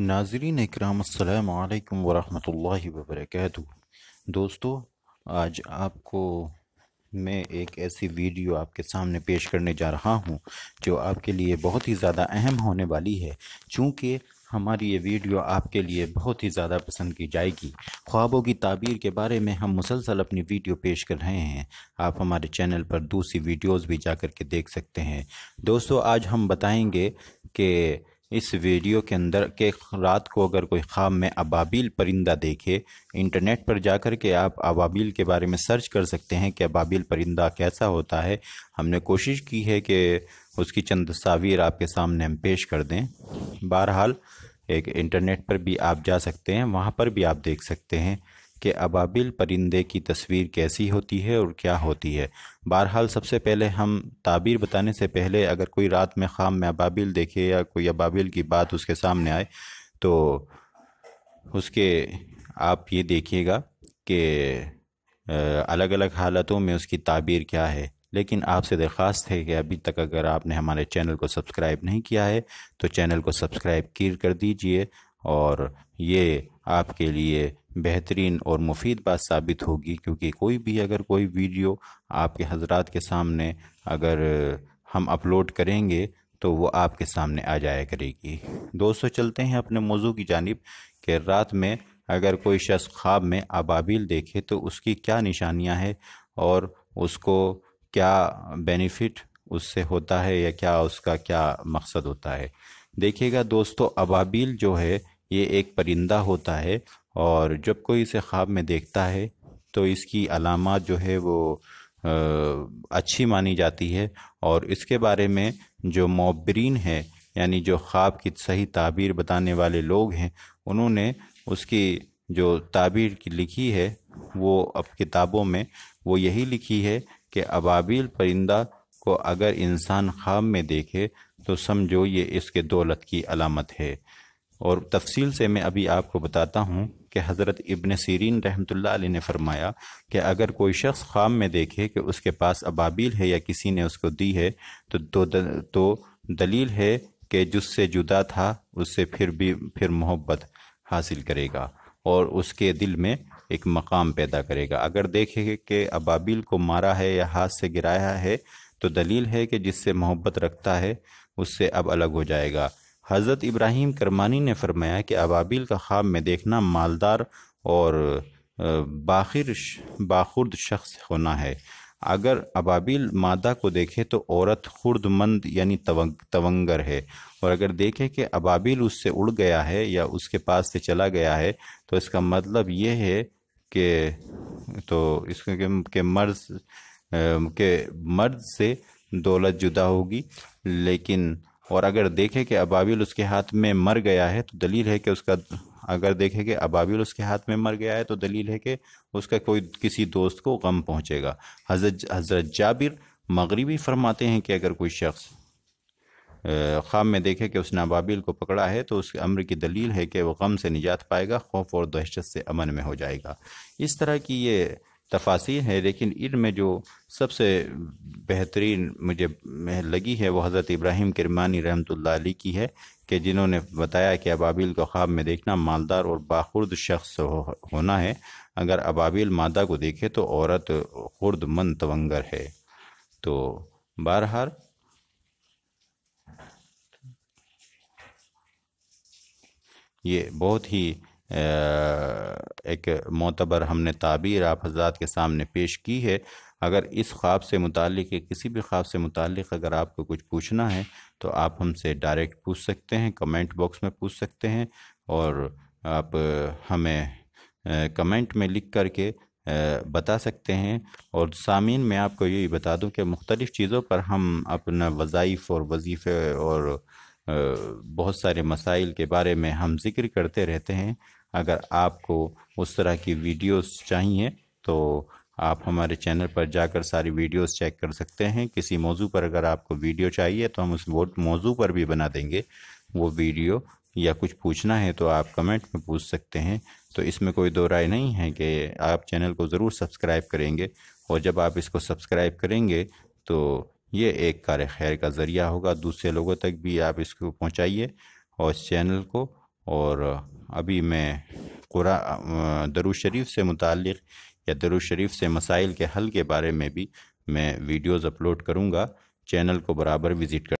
नाजरीन इकराम अल्लाम वरहमल दोस्तों आज आपको मैं एक ऐसी वीडियो आपके सामने पेश करने जा रहा हूं जो आपके लिए बहुत ही ज़्यादा अहम होने वाली है चूँकि हमारी ये वीडियो आपके लिए बहुत ही ज़्यादा पसंद की जाएगी ख्वाबों की ताबीर के बारे में हम मुसलसल अपनी वीडियो पेश कर रहे हैं आप हमारे चैनल पर दूसरी वीडियोज़ भी जा कर के देख सकते हैं दोस्तों आज हम बताएँगे कि इस वीडियो के अंदर के रात को अगर कोई ख्वाब में अबाबिल परिंदा देखे इंटरनेट पर जाकर के आप अबाबिल के बारे में सर्च कर सकते हैं कि अबाबिल परिंदा कैसा होता है हमने कोशिश की है कि उसकी चंद तस्वीर आपके सामने हम पेश कर दें बहरहाल एक इंटरनेट पर भी आप जा सकते हैं वहाँ पर भी आप देख सकते हैं कि अबाबिल परिंदे की तस्वीर कैसी होती है और क्या होती है बहरहाल सबसे पहले हम ताबीर बताने से पहले अगर कोई रात में ख़ाम में अबाबिल देखे या कोई अबाबिल की बात उसके सामने आए तो उसके आप ये देखिएगा कि अलग अलग हालतों में उसकी ताबीर क्या है लेकिन आपसे दरख्वास्त है कि अभी तक अगर आपने हमारे चैनल को सब्सक्राइब नहीं किया है तो चैनल को सब्सक्राइब कर दीजिए और ये आपके लिए बेहतरीन और मुफीद बात साबित होगी क्योंकि कोई भी अगर कोई वीडियो आपके हजरात के सामने अगर हम अपलोड करेंगे तो वो आपके सामने आ जाया करेगी दोस्तों चलते हैं अपने मौजू की जानब कि रात में अगर कोई शख्स ख्वाब में अबाबिल देखे तो उसकी क्या निशानियाँ हैं और उसको क्या बेनिफिट उससे होता है या क्या उसका क्या मकसद होता है देखिएगा दोस्तों अबाबिल जो है ये एक परिंदा होता है और जब कोई इसे ख्वाब में देखता है तो इसकी अलामत जो है वो आ, अच्छी मानी जाती है और इसके बारे में जो मोबरीन है यानी जो ख्वाब की सही ताबीर बताने वाले लोग हैं उन्होंने उसकी जो ताबीर की लिखी है वो अब किताबों में वो यही लिखी है कि अबाबिल परिंदा को अगर इंसान ख्वाब में देखे तो समझो ये इसके दौलत की अलामत है और तफसील से मैं अभी आपको बताता हूँ कि हज़रत इबन सीरीन रहमतुल्लाह अलैह ने फरमाया कि अगर कोई शख्स ख़्वाब में देखे कि उसके पास अबाबिल है या किसी ने उसको दी है तो दो दल, तो दलील है कि जिससे जुदा था उससे फिर भी फिर मोहब्बत हासिल करेगा और उसके दिल में एक मकाम पैदा करेगा अगर देखे कि अबाबिल को मारा है या हाथ से गिराया है तो दलील है कि जिससे मोहब्बत रखता है उससे अब अलग हो जाएगा हज़रत इब्राहिम करमानी ने फरमाया कि अबाबिल का ख्वाब में देखना मालदार और बाखिर बाखुर्द शख्स होना है अगर अबाबिल मादा को देखे तो औरत खुर्दमंद यानी तवंग, तवंगर है और अगर देखे कि अबाबिल उससे उड़ गया है या उसके पास से चला गया है तो इसका मतलब ये है कि तो इसके के मर्ज के मर्द से दौलत जुदा होगी लेकिन और अगर देखे कि अबाबिल उसके हाथ में मर गया है तो दलील है कि उसका अगर देखे कि अबाविल उसके हाथ में मर गया है तो दलील है कि उसका कोई किसी दोस्त को गम पहुँचेगा हजरत हजरत जाबिर मगरबी फरमाते हैं कि अगर कोई शख्स ख़्वाब में देखे कि उसने अबाबिल को पकड़ा है तो उसके अम्र की दलील है कि वह गम से निजात पाएगा खौफ और दहशत से अमन में हो जाएगा इस तरह की ये तफासिर हैं लेकिन इनमें जो सबसे बेहतरीन मुझे लगी है वो हज़रत इब्राहिम किरमानी रहमतुल्लाह अली की है कि जिन्होंने बताया कि अबाबिल को ख्वाब में देखना मालदार और बाखुर्द शख्स हो, होना है अगर अबाबिल मादा को देखे तो औरत ख़ुर्द मन तवंगर है तो बहरहाल ये बहुत ही एक मोतबर हमने ताबीर आप हजरात के सामने पेश की है अगर इस ख्वाब से मुतक या किसी भी ख्वाब से मुतक अगर आपको कुछ पूछना है तो आप हमसे डायरेक्ट पूछ सकते हैं कमेंट बॉक्स में पूछ सकते हैं और आप हमें कमेंट में लिख करके बता सकते हैं और सामीन मैं आपको यही बता दूं कि मुख्तलिफ़ चीज़ों पर हम अपना वज़ाइफ़ और वजीफ़े और बहुत सारे मसाइल के बारे में हम जिक्र करते रहते हैं अगर आपको उस तरह की वीडियोस चाहिए तो आप हमारे चैनल पर जाकर सारी वीडियोस चेक कर सकते हैं किसी मौजू पर अगर आपको वीडियो चाहिए तो हम उस मौजू पर भी बना देंगे वो वीडियो या कुछ पूछना है तो आप कमेंट में पूछ सकते हैं तो इसमें कोई दो राय नहीं है कि आप चैनल को ज़रूर सब्सक्राइब करेंगे और जब आप इसको सब्सक्राइब करेंगे तो ये एक कार खैर का ज़रिया होगा दूसरे लोगों तक भी आप इसको पहुँचाइए और चैनल को और अभी मैं कुरा दरू शरीफ से मुतक़ या दरु शरीफ से मसाइल के हल के बारे में भी मैं वीडियोस अपलोड करूँगा चैनल को बराबर विज़िट कर